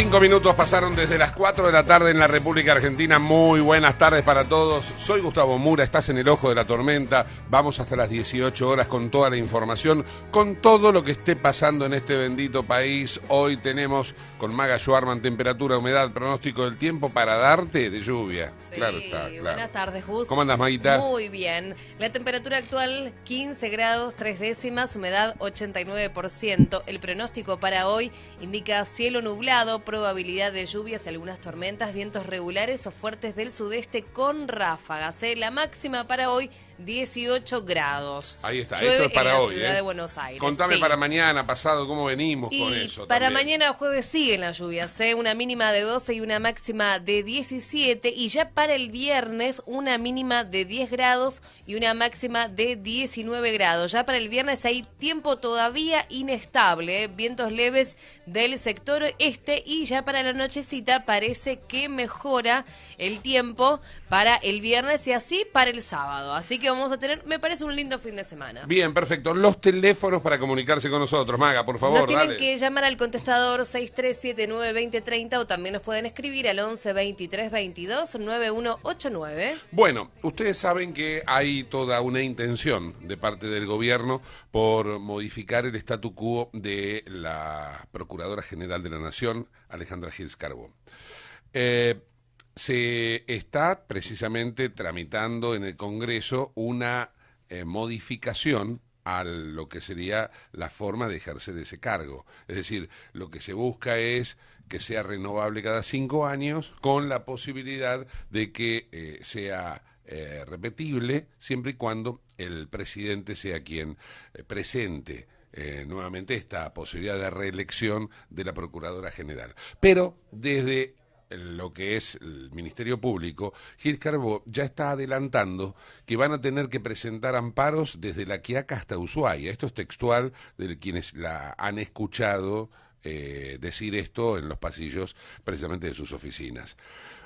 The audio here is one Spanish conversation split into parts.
Cinco minutos pasaron desde las cuatro de la tarde en la República Argentina. Muy buenas tardes para todos. Soy Gustavo Mura, estás en el ojo de la tormenta. Vamos hasta las 18 horas con toda la información, con todo lo que esté pasando en este bendito país. Hoy tenemos con Maga Joarman temperatura, humedad, pronóstico del tiempo para darte de lluvia. claro está, Buenas tardes, Gustavo. ¿Cómo andas, Maguita? Muy bien. La temperatura actual 15 grados, tres décimas, humedad 89%. El pronóstico para hoy indica cielo nublado probabilidad de lluvias y algunas tormentas, vientos regulares o fuertes del sudeste con ráfagas. ¿eh? La máxima para hoy 18 grados. Ahí está, esto es para hoy. ¿eh? Buenos Aires. Contame para mañana, pasado, cómo venimos con eso. Para mañana jueves siguen las lluvias, ¿eh? una mínima de 12 y una máxima de 17. Y ya para el viernes, una mínima de 10 grados y una máxima de 19 grados. Ya para el viernes hay tiempo todavía inestable, ¿eh? vientos leves del sector este. Y ya para la nochecita parece que mejora el tiempo para el viernes y así para el sábado. Así que vamos a tener, me parece un lindo fin de semana. Bien, perfecto. Los teléfonos para comunicarse con nosotros, Maga, por favor. tienen que llamar al contestador 6379-2030 o también nos pueden escribir al 11 23 9189. Bueno, ustedes saben que hay toda una intención de parte del gobierno por modificar el statu quo de la Procuradora General de la Nación, Alejandra Gils Carbón. Eh, se está precisamente tramitando en el Congreso una eh, modificación a lo que sería la forma de ejercer ese cargo. Es decir, lo que se busca es que sea renovable cada cinco años con la posibilidad de que eh, sea eh, repetible siempre y cuando el presidente sea quien presente nuevamente esta posibilidad de reelección de la Procuradora General. Pero desde lo que es el Ministerio Público, Gil Carbó ya está adelantando que van a tener que presentar amparos desde La Quiaca hasta Ushuaia. Esto es textual de quienes la han escuchado eh, decir esto en los pasillos precisamente de sus oficinas.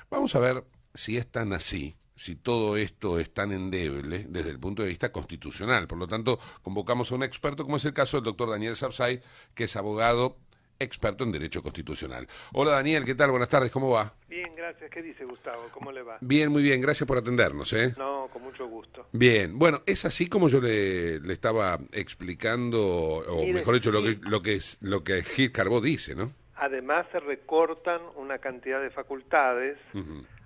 Vamos a ver si es tan así, si todo esto es tan endeble desde el punto de vista constitucional. Por lo tanto, convocamos a un experto, como es el caso del doctor Daniel Sabsay que es abogado experto en Derecho Constitucional. Hola Daniel, ¿qué tal? Buenas tardes, ¿cómo va? Bien, gracias. ¿Qué dice Gustavo? ¿Cómo le va? Bien, muy bien, gracias por atendernos. ¿eh? No, con mucho gusto. Bien, bueno, es así como yo le, estaba explicando, o mejor dicho, lo que, lo que, lo que Gil Carbó dice, ¿no? Además se recortan una cantidad de facultades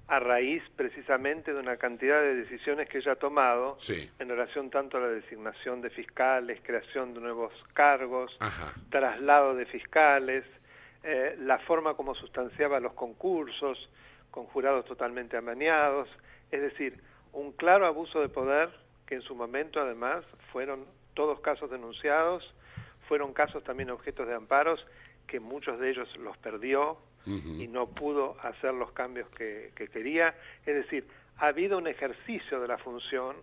a raíz precisamente de una cantidad de decisiones que ella ha tomado en relación tanto a la designación de fiscales, creación de nuevos cargos, traslado de fiscales, eh, la forma como sustanciaba los concursos, con jurados totalmente amañados, es decir, un claro abuso de poder que en su momento además fueron todos casos denunciados, fueron casos también objetos de amparos, que muchos de ellos los perdió, y no pudo hacer los cambios que, quería. Es decir, ha habido un ejercicio de la función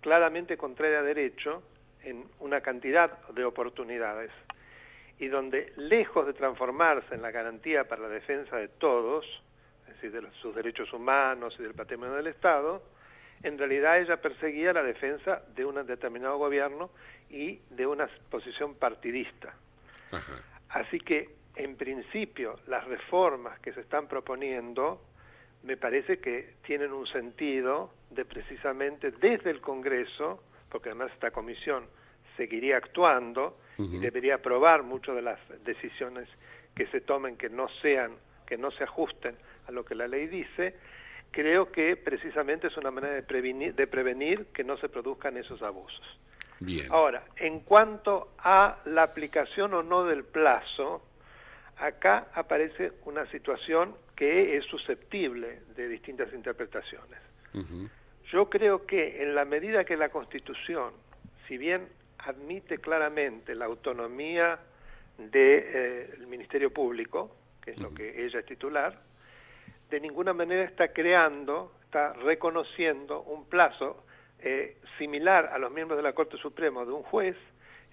claramente contraria a derecho en una cantidad de oportunidades y donde lejos de transformarse en la garantía para la defensa de todos, es decir, de sus derechos humanos y del patrimonio del Estado, en realidad ella perseguía la defensa de un determinado gobierno y de una posición partidista. Así que en principio las reformas que se están proponiendo me parece que tienen un sentido de precisamente desde el Congreso, porque además esta comisión seguiría actuando y debería aprobar muchas de las decisiones que se tomen que no sean que no se ajusten a lo que la ley dice, creo que precisamente es una manera de prevenir, de prevenir que no se produzcan esos abusos. Bien. Ahora, en cuanto a la aplicación o no del plazo, acá aparece una situación que es susceptible de distintas interpretaciones. Yo creo que en la medida que la Constitución, si bien admite claramente la autonomía del eh, Ministerio Público, que es lo que ella es titular, de ninguna manera está creando, está reconociendo un plazo eh, similar a los miembros de la Corte Suprema de un juez,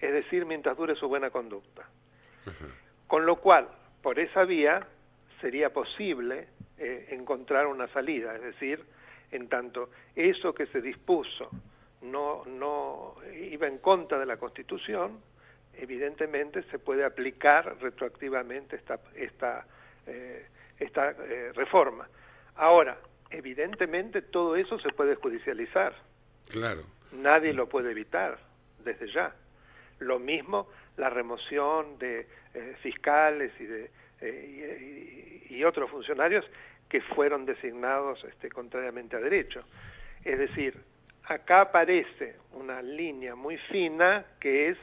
es decir, mientras dure su buena conducta. Con lo cual, por esa vía sería posible eh, encontrar una salida, es decir, en tanto eso que se dispuso no, no iba en contra de la Constitución, evidentemente se puede aplicar retroactivamente esta, esta, eh, esta eh, reforma. Ahora, evidentemente todo eso se puede judicializar. Claro. Nadie lo puede evitar desde ya. Lo mismo la remoción de eh, fiscales eh, y, y, otros funcionarios que fueron designados este, contrariamente a derecho. Es decir, acá aparece una línea muy fina que es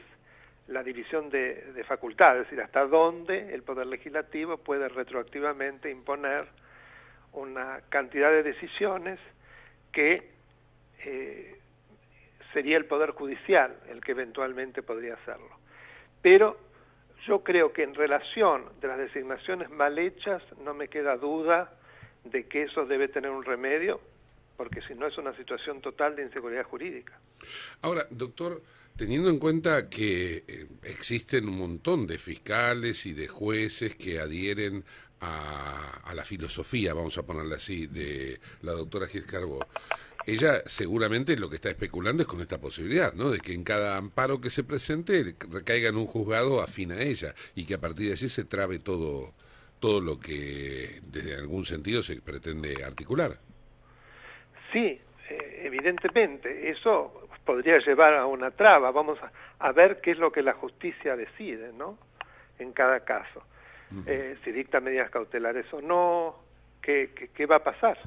la división de, facultades, es decir, hasta dónde el Poder Legislativo puede retroactivamente imponer una cantidad de decisiones que eh, sería el Poder Judicial el que eventualmente podría hacerlo. Pero yo creo que en relación de las designaciones mal hechas no me queda duda de que eso debe tener un remedio, porque si no es una situación total de inseguridad jurídica. Ahora, doctor, teniendo en cuenta que eh, existen un montón de fiscales y de jueces que adhieren a, la filosofía, vamos a ponerla así, de la doctora Gil Carbó, ella seguramente lo que está especulando es con esta posibilidad, ¿no? De que en cada amparo que se presente recaiga en un juzgado afín a ella y que a partir de allí se trabe todo, todo lo que desde algún sentido se pretende articular. Sí, eh, evidentemente, eso podría llevar a una traba. Vamos a, ver qué es lo que la justicia decide, ¿no? En cada caso. Eh, si dicta medidas cautelares o no, qué, qué va a pasar.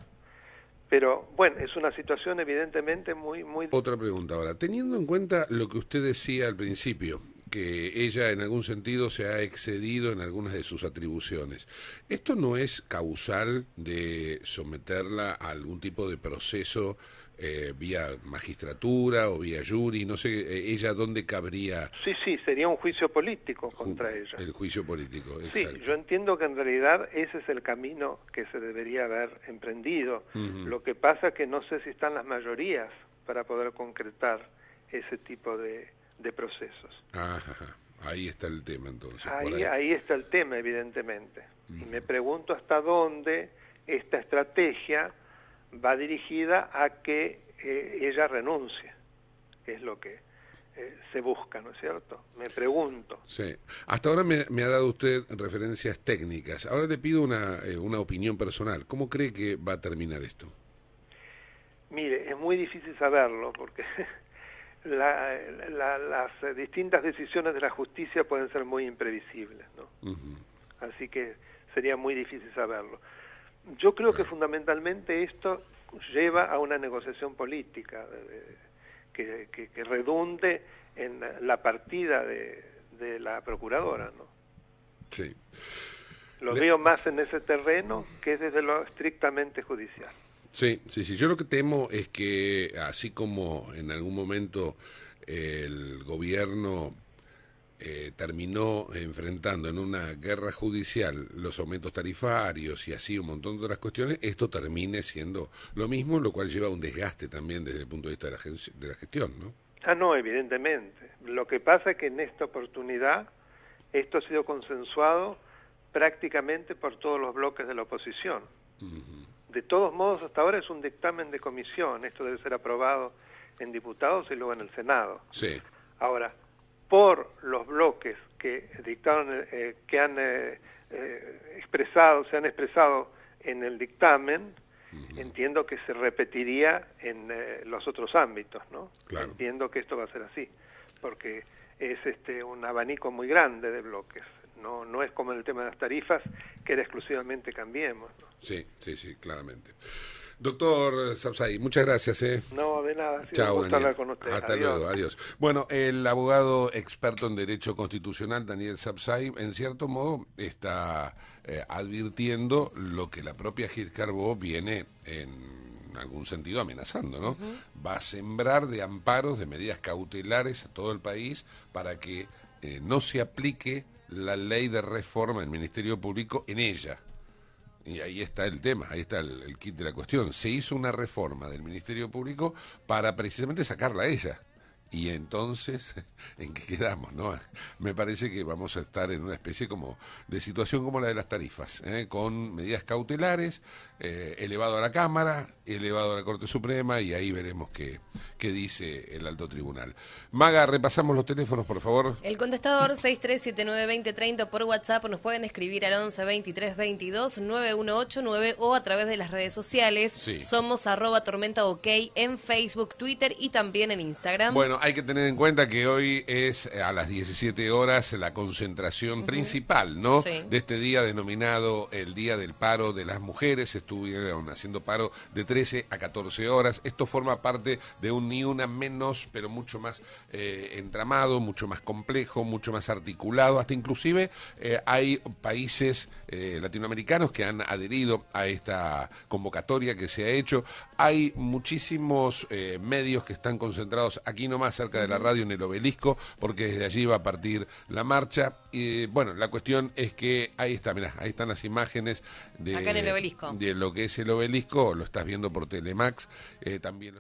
Pero bueno, es una situación evidentemente muy, muy... Otra pregunta ahora. Teniendo en cuenta lo que usted decía al principio, que ella en algún sentido se ha excedido en algunas de sus atribuciones, ¿esto no es causal de someterla a algún tipo de proceso eh, vía magistratura o vía jury, no sé, eh, ella dónde cabría. Sí, sí, sería un juicio político contra ella. El juicio político, Sí, yo entiendo que en realidad ese es el camino que se debería haber emprendido. Lo que pasa es que no sé si están las mayorías para poder concretar ese tipo de, procesos. ahí está el tema entonces. Ahí, ahí. está el tema, evidentemente. Y me pregunto hasta dónde esta estrategia va dirigida a que eh, ella renuncie, es lo que eh, se busca, ¿no es cierto? Me pregunto. Sí. Hasta ahora me, ha dado usted referencias técnicas. Ahora le pido una, eh, una opinión personal. ¿Cómo cree que va a terminar esto? Mire, es muy difícil saberlo porque la, las distintas decisiones de la justicia pueden ser muy imprevisibles, ¿no? Así que sería muy difícil saberlo. Yo creo que fundamentalmente esto lleva a una negociación política eh, que, redunde en la partida de, la procuradora, ¿no? Sí. Lo veo más en ese terreno que desde lo estrictamente judicial. Sí, sí, sí. Yo lo que temo es que, así como en algún momento el gobierno eh, terminó enfrentando en una guerra judicial los aumentos tarifarios y así un montón de otras cuestiones, esto termine siendo lo mismo, lo cual lleva a un desgaste también desde el punto de vista de la, gestión, ¿no? Ah, no, evidentemente. Lo que pasa es que en esta oportunidad esto ha sido consensuado prácticamente por todos los bloques de la oposición. De todos modos, hasta ahora es un dictamen de comisión, esto debe ser aprobado en diputados y luego en el Senado. Sí. Ahora, por los bloques que dictaron, eh, que han eh, eh, expresado, se han expresado en el dictamen, entiendo que se repetiría en los otros ámbitos, ¿no? Entiendo que esto va a ser así, porque es este un abanico muy grande de bloques. No, no es como en el tema de las tarifas, que era exclusivamente cambiemos. Sí, sí, sí, claramente. Doctor Sapsay, muchas gracias. ¿eh? No, de nada. Chao, hablar con Hasta luego, adiós. Bueno, el abogado experto en Derecho Constitucional, Daniel Sapsay, en cierto modo está eh, advirtiendo lo que la propia Gircarbo viene en algún sentido amenazando, ¿no? Va a sembrar de amparos, de medidas cautelares a todo el país para que eh, no se aplique la ley de reforma del Ministerio Público en ella. Y ahí está el tema, ahí está el, kit de la cuestión. Se hizo una reforma del Ministerio Público para precisamente sacarla a ella. Y entonces, ¿en qué quedamos? No? Me parece que vamos a estar en una especie como de situación como la de las tarifas, ¿eh? con medidas cautelares, eh, elevado a la Cámara, elevado a la Corte Suprema y ahí veremos qué, qué dice el alto tribunal. Maga, repasamos los teléfonos, por favor. El contestador 63792030 por WhatsApp nos pueden escribir al 11 23 22 9189 o a través de las redes sociales. Somos arroba tormenta ok en Facebook, Twitter y también en Instagram. Bueno, hay que tener en cuenta que hoy es eh, a las 17 horas la concentración principal, ¿no? De este día denominado el Día del Paro de las Mujeres estuvieron haciendo paro de 13 a 14 horas. Esto forma parte de un ni una menos, pero mucho más eh, entramado, mucho más complejo, mucho más articulado. Hasta inclusive eh, hay países eh, latinoamericanos que han adherido a esta convocatoria que se ha hecho. Hay muchísimos medios que están concentrados aquí nomás cerca de la radio en el obelisco, porque desde allí va a partir la marcha. Y bueno, la cuestión es que ahí está, mirá, ahí están las imágenes de, Acá en el obelisco lo que es el obelisco, lo estás viendo por Telemax, eh, también